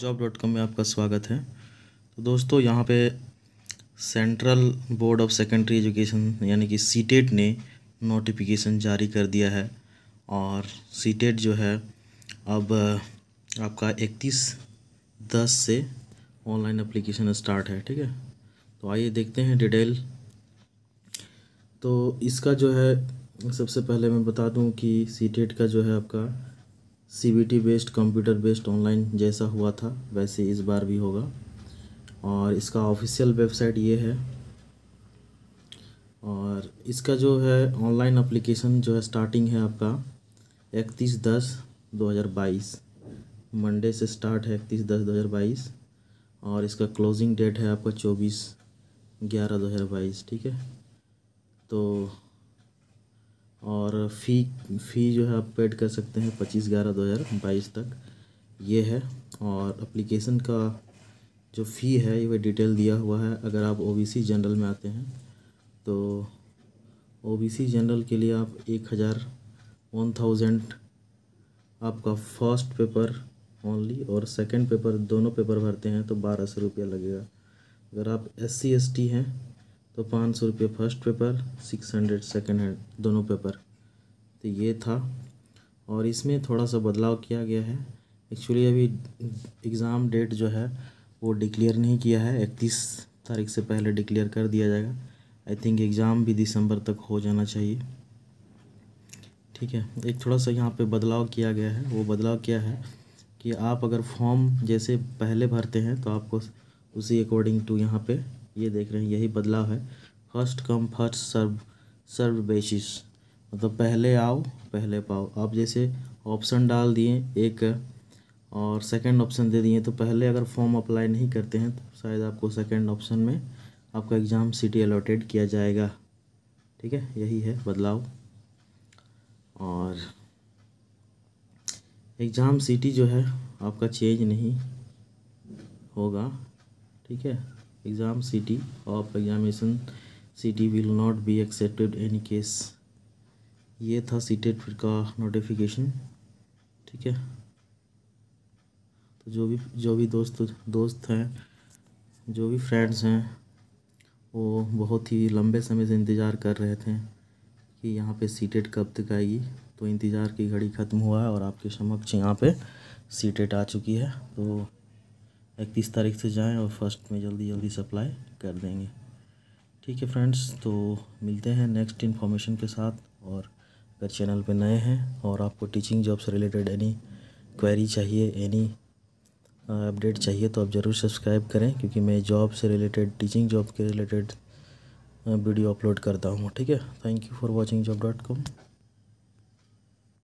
job dot com में आपका स्वागत है तो दोस्तों यहाँ पे central board of secondary education यानी कि सीटेट e ने नोटिफिकेशन जारी कर दिया है और सीटेट e जो है अब आपका इकतीस दस से ऑनलाइन एप्लीकेशन स्टार्ट है ठीक है तो आइए देखते हैं डिटेल तो इसका जो है सबसे पहले मैं बता दूं कि सीटेट e का जो है आपका C B T based computer based online जैसा हुआ था वैसे इस बार भी होगा और इसका ऑफिशियल वेबसाइट ये है और इसका जो है ऑनलाइन अप्लीकेशन जो है स्टार्टिंग है आपका इकतीस दस दो हज़ार बाईस मंडे से स्टार्ट है इकतीस दस दो हज़ार बाईस और इसका क्लोजिंग डेट है आपका चौबीस ग्यारह दो हज़ार बाईस ठीक है तो और फ़ी फ़ी जो है आप पेड कर सकते हैं पच्चीस ग्यारह दो हज़ार बाईस तक ये है और अप्लीकेशन का जो फ़ी है ये वह डिटेल दिया हुआ है अगर आप ओबीसी जनरल में आते हैं तो ओबीसी जनरल के लिए आप एक हज़ार वन थाउजेंड आपका फर्स्ट पेपर ओनली और सेकंड पेपर दोनों पेपर भरते हैं तो बारह सौ रुपया लगेगा अगर आप एस सी एस टी हैं तो पाँच सौ रुपये first paper six hundred second hand दोनों पेपर तो ये था और इसमें थोड़ा सा बदलाव किया गया है एक्चुअली अभी एग्ज़ाम डेट जो है वो डिक्लेयर नहीं किया है इकतीस तारीख से पहले डिक्लेयर कर दिया जाएगा आई थिंक एग्ज़ाम भी दिसंबर तक हो जाना चाहिए ठीक है एक थोड़ा सा यहाँ पे बदलाव किया गया है वो बदलाव क्या है कि आप अगर फॉर्म जैसे पहले भरते हैं तो आपको उसी अकॉर्डिंग टू यहाँ पे ये देख रहे हैं यही बदलाव है first come first serve serve basis मतलब पहले आओ पहले पाओ आप जैसे ऑप्शन डाल दिए एक और सेकंड ऑप्शन दे दिए तो पहले अगर फॉर्म अप्लाई नहीं करते हैं तो शायद आपको सेकंड ऑप्शन में आपका एग्ज़ाम सीटी अलॉटेड किया जाएगा ठीक है यही है बदलाव और एग्ज़ाम सीटी जो है आपका चेंज नहीं होगा ठीक है exam city of examination city will not be accepted any case ये था सीटेट e फिर का नोटिफिकेशन ठीक है तो जो भी जो भी दोस्त दोस्त हैं जो भी फ्रेंड्स हैं वो बहुत ही लंबे समय से इंतज़ार कर रहे थे कि यहाँ पे सीटेट e कब तक आएगी तो इंतज़ार की घड़ी ख़त्म हुआ है और आपके समक्ष यहाँ पे सीटेट e आ चुकी है तो इकतीस तारीख से जाएं और फर्स्ट में जल्दी जल्दी सप्लाई कर देंगे ठीक है फ्रेंड्स तो मिलते हैं नेक्स्ट इन्फॉर्मेशन के साथ और अगर चैनल पे नए हैं और आपको टीचिंग जॉब से रिलेटेड एनी क्वेरी चाहिए एनी अपडेट uh, चाहिए तो आप ज़रूर सब्सक्राइब करें क्योंकि मैं जॉब से रिलेटेड टीचिंग जॉब के रिलेटेड वीडियो अपलोड करता हूँ ठीक है thank you for watching job dot com